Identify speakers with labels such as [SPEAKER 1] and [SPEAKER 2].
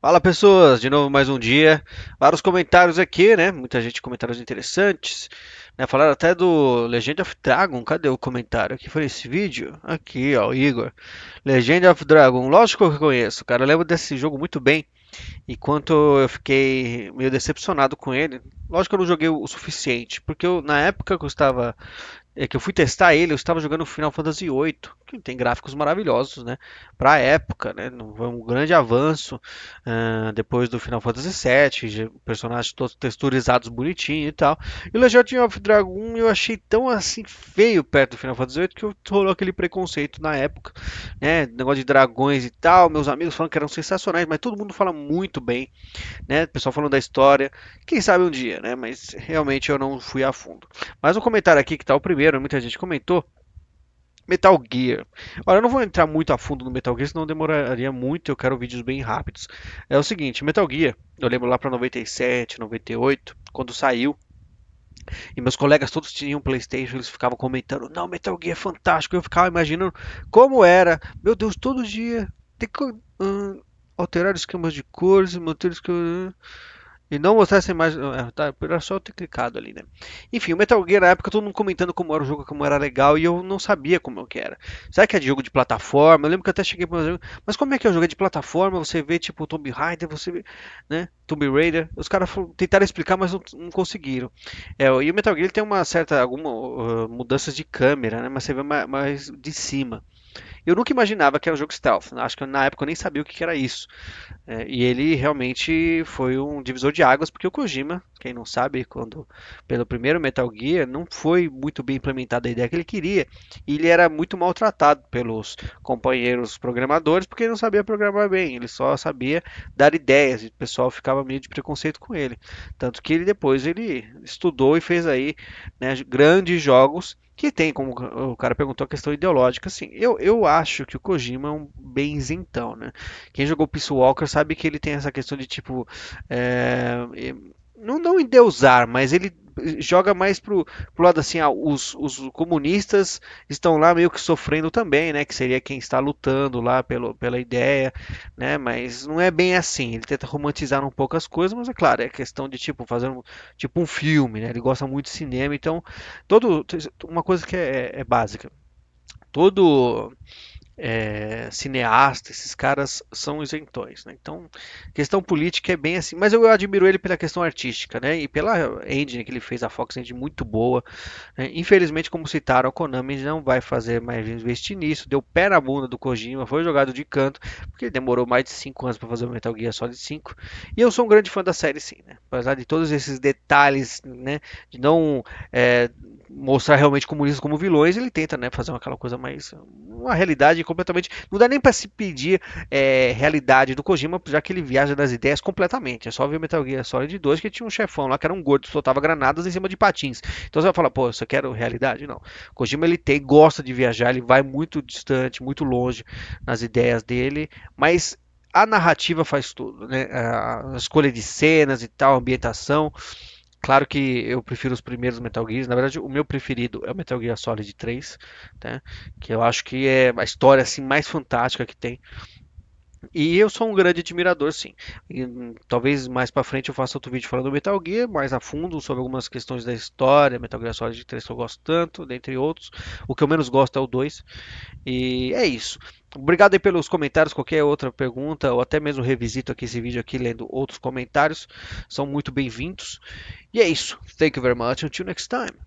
[SPEAKER 1] Fala pessoas, de novo mais um dia. Vários comentários aqui, né? Muita gente comentários interessantes. Né? Falaram até do Legend of Dragon. Cadê o comentário? Aqui foi esse vídeo. Aqui, ó, o Igor. Legend of Dragon. Lógico que eu conheço, cara. Eu lembro desse jogo muito bem. E quanto eu fiquei meio decepcionado com ele. Lógico que eu não joguei o suficiente, porque eu, na época que eu estava é, que eu fui testar ele, eu estava jogando Final Fantasy VIII, que tem gráficos maravilhosos, né? Para a época, né? Um grande avanço uh, depois do Final Fantasy VII, personagens todos texturizados bonitinho e tal. E o Legend of Dragon eu achei tão assim feio perto do Final Fantasy VIII que eu rolou aquele preconceito na época, né? Negócio de dragões e tal. Meus amigos falam que eram sensacionais, mas todo mundo fala muito bem, né? O pessoal falando da história. Quem sabe um dia, né? Mas realmente eu não fui a fundo. Mas um comentário aqui que tá o primeiro primeiro, muita gente comentou, Metal Gear. Olha, eu não vou entrar muito a fundo no Metal Gear, senão demoraria muito, eu quero vídeos bem rápidos. É o seguinte, Metal Gear, eu lembro lá para 97, 98, quando saiu, e meus colegas todos tinham Playstation, eles ficavam comentando, não, Metal Gear é fantástico, eu ficava imaginando como era, meu Deus, todo dia, tem que uh, alterar esquemas de cores, manter esquemas... Uh, e não mostrassem mais. É, tá, era só eu ter clicado ali, né? Enfim, o Metal Gear na época todo mundo comentando como era o jogo, como era legal, e eu não sabia como eu que era. Será que é de jogo de plataforma? Eu lembro que até cheguei pra. Mas como é que é o jogo? É de plataforma, você vê tipo Tomb Raider, você vê. Né? Tomb Raider. Os caras tentaram explicar, mas não, não conseguiram. É, e o Metal Gear tem uma certa. alguma uh, mudanças de câmera, né? Mas você vê mais, mais de cima. Eu nunca imaginava que era um jogo stealth. Acho que na época eu nem sabia o que era isso. É, e ele realmente foi um divisor de águas, porque o Kojima, quem não sabe, quando pelo primeiro Metal Gear, não foi muito bem implementada a ideia que ele queria. E ele era muito maltratado pelos companheiros programadores, porque ele não sabia programar bem. Ele só sabia dar ideias e o pessoal ficava meio de preconceito com ele. Tanto que ele depois ele estudou e fez aí né, grandes jogos que tem, como o cara perguntou, a questão ideológica. Assim, eu, eu acho que o Kojima é um benzentão, né? Quem jogou Peace Walker sabe que ele tem essa questão de tipo. É, não, não endeusar, mas ele joga mais pro, pro lado assim, ah, os, os comunistas estão lá meio que sofrendo também, né? Que seria quem está lutando lá pelo, pela ideia, né? Mas não é bem assim. Ele tenta romantizar um pouco as coisas, mas é claro, é questão de tipo fazer um, tipo um filme, né? Ele gosta muito de cinema, então todo uma coisa que é, é básica. Todo é, cineasta, esses caras são isentões. Né? Então, questão política é bem assim. Mas eu, admiro ele pela questão artística, né? E pela engine que ele fez, a Fox Engine muito boa. Né? Infelizmente, como citaram, a Konami não vai fazer mais investir nisso. Deu pé na bunda do Kojima, foi jogado de canto, porque ele demorou mais de 5 anos para fazer o Metal Gear Solid 5. E eu sou um grande fã da série, sim, né? Apesar de todos esses detalhes, né? De não. É, mostrar realmente comunistas como vilões, ele tenta, né, fazer aquela coisa mais uma realidade completamente, não dá nem para se pedir é, realidade do Kojima, já que ele viaja nas ideias completamente. É só ver Metal Gear Solid 2 que tinha um chefão lá que era um gordo, que soltava granadas em cima de patins. Então você vai falar, pô, você quer realidade? Não. Kojima ele tem, gosta de viajar, ele vai muito distante, muito longe nas ideias dele, mas a narrativa faz tudo, né? A escolha de cenas e tal, a ambientação. Claro que eu prefiro os primeiros Metal Gears. Na verdade, o meu preferido é o Metal Gear Solid 3, né? que eu acho que é a história assim mais fantástica que tem. E eu sou um grande admirador, sim. E, hum, talvez mais para frente eu faça outro vídeo falando do Metal Gear, mais a fundo, sobre algumas questões da história, Metal Gear Solid 3 que eu gosto tanto, dentre outros. O que eu menos gosto é o 2. E é isso. Obrigado aí pelos comentários, qualquer outra pergunta, ou até mesmo revisito aqui esse vídeo aqui lendo outros comentários, são muito bem-vindos. E é isso. Thank you very much. Until next time.